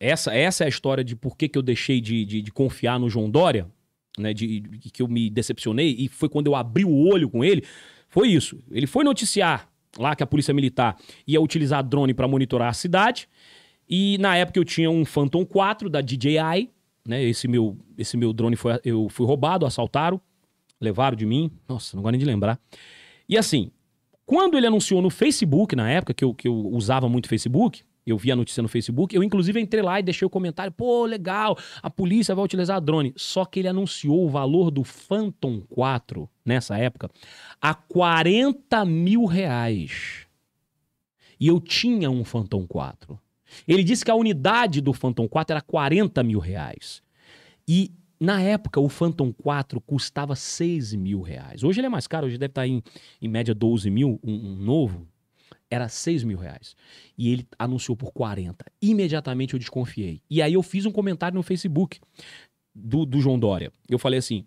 essa, essa é a história de por que, que eu deixei de, de, de confiar no João Dória, né? De, de, que eu me decepcionei, e foi quando eu abri o olho com ele. Foi isso. Ele foi noticiar lá que a polícia militar ia utilizar drone para monitorar a cidade. E na época eu tinha um Phantom 4 da DJI, né? Esse meu, esse meu drone foi eu fui roubado, assaltaram, levaram de mim. Nossa, não gosto nem de lembrar. E assim, quando ele anunciou no Facebook, na época que eu, que eu usava muito Facebook, eu vi a notícia no Facebook, eu inclusive entrei lá e deixei o comentário, pô, legal, a polícia vai utilizar drone. Só que ele anunciou o valor do Phantom 4, nessa época, a 40 mil reais. E eu tinha um Phantom 4. Ele disse que a unidade do Phantom 4 era 40 mil reais. E na época, o Phantom 4 custava 6 mil reais. Hoje ele é mais caro, hoje deve estar em, em média 12 mil, um, um novo, era 6 mil reais. E ele anunciou por 40. Imediatamente eu desconfiei. E aí eu fiz um comentário no Facebook do, do João Dória. Eu falei assim: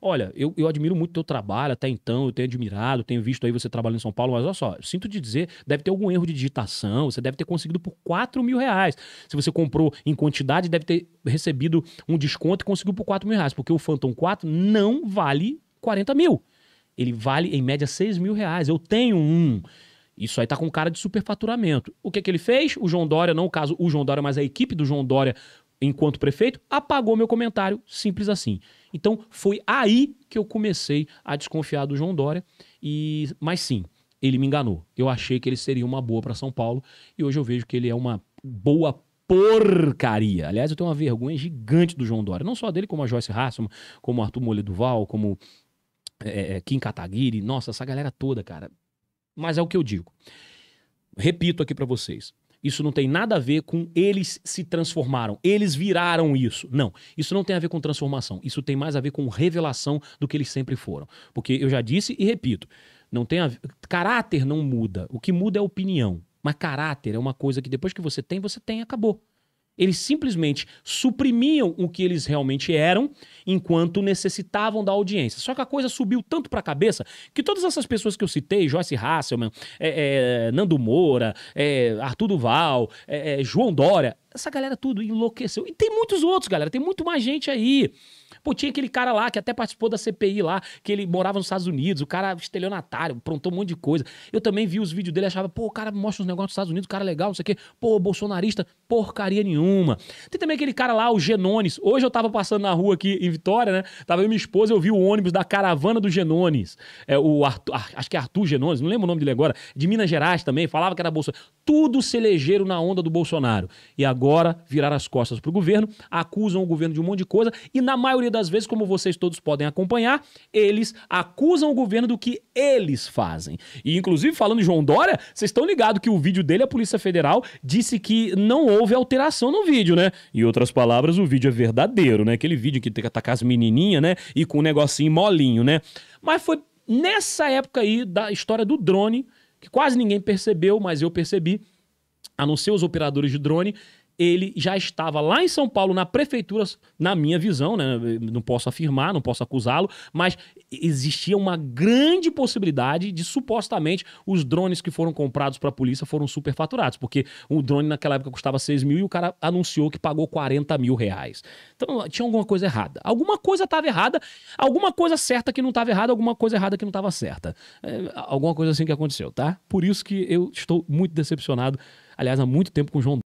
olha, eu, eu admiro muito o teu trabalho até então, eu tenho admirado, tenho visto aí você trabalhando em São Paulo, mas olha só, sinto de dizer, deve ter algum erro de digitação, você deve ter conseguido por 4 mil reais. Se você comprou em quantidade, deve ter recebido um desconto e conseguiu por 4 mil reais, porque o Phantom 4 não vale 40 mil. Ele vale, em média, 6 mil reais. Eu tenho um. Isso aí tá com cara de superfaturamento. O que é que ele fez? O João Dória, não o caso o João Dória, mas a equipe do João Dória enquanto prefeito, apagou meu comentário, simples assim. Então foi aí que eu comecei a desconfiar do João Dória e mas sim, ele me enganou. Eu achei que ele seria uma boa para São Paulo e hoje eu vejo que ele é uma boa porcaria. Aliás, eu tenho uma vergonha gigante do João Dória, não só dele, como a Joyce Hasselman, como Arthur Moledo Val, como é, é, Kim Kataguiri, nossa, essa galera toda, cara. Mas é o que eu digo. Repito aqui para vocês. Isso não tem nada a ver com eles se transformaram, eles viraram isso. Não, isso não tem a ver com transformação. Isso tem mais a ver com revelação do que eles sempre foram. Porque eu já disse e repito, não tem a ver, caráter não muda. O que muda é opinião. Mas caráter é uma coisa que depois que você tem, você tem, acabou. Eles simplesmente suprimiam o que eles realmente eram, enquanto necessitavam da audiência. Só que a coisa subiu tanto para a cabeça que todas essas pessoas que eu citei, Joyce Hasselman, é, é, Nando Moura, é, Arthur Duval, é, é, João Dória, essa galera tudo enlouqueceu. E tem muitos outros, galera. Tem muito mais gente aí. Pô, tinha aquele cara lá que até participou da CPI lá, que ele morava nos Estados Unidos, o cara estelionatário, aprontou um monte de coisa. Eu também vi os vídeos dele, achava, pô, o cara mostra os negócios dos Estados Unidos, o cara é legal, não sei o quê. Pô, bolsonarista, porcaria nenhuma. Tem também aquele cara lá, o Genones. Hoje eu tava passando na rua aqui em Vitória, né? Tava eu e minha esposa, eu vi o ônibus da caravana do Genones. É, o Arthur, ah, acho que é Arthur Genones, não lembro o nome dele agora, de Minas Gerais também, falava que era bolsonarista tudo se elegeram na onda do Bolsonaro. E agora viraram as costas para o governo, acusam o governo de um monte de coisa, e na maioria das vezes, como vocês todos podem acompanhar, eles acusam o governo do que eles fazem. E inclusive, falando em João Dória, vocês estão ligados que o vídeo dele, a Polícia Federal, disse que não houve alteração no vídeo, né? Em outras palavras, o vídeo é verdadeiro, né? Aquele vídeo que tem que atacar as menininhas, né? E com um negocinho molinho, né? Mas foi nessa época aí da história do drone que quase ninguém percebeu, mas eu percebi, a não ser os operadores de drone, ele já estava lá em São Paulo, na prefeitura, na minha visão, né? não posso afirmar, não posso acusá-lo, mas existia uma grande possibilidade de supostamente os drones que foram comprados para a polícia foram superfaturados, porque o drone naquela época custava 6 mil e o cara anunciou que pagou 40 mil reais. Então tinha alguma coisa errada. Alguma coisa estava errada, alguma coisa certa que não estava errada, alguma coisa errada que não estava certa. É, alguma coisa assim que aconteceu, tá? Por isso que eu estou muito decepcionado, aliás, há muito tempo com o João.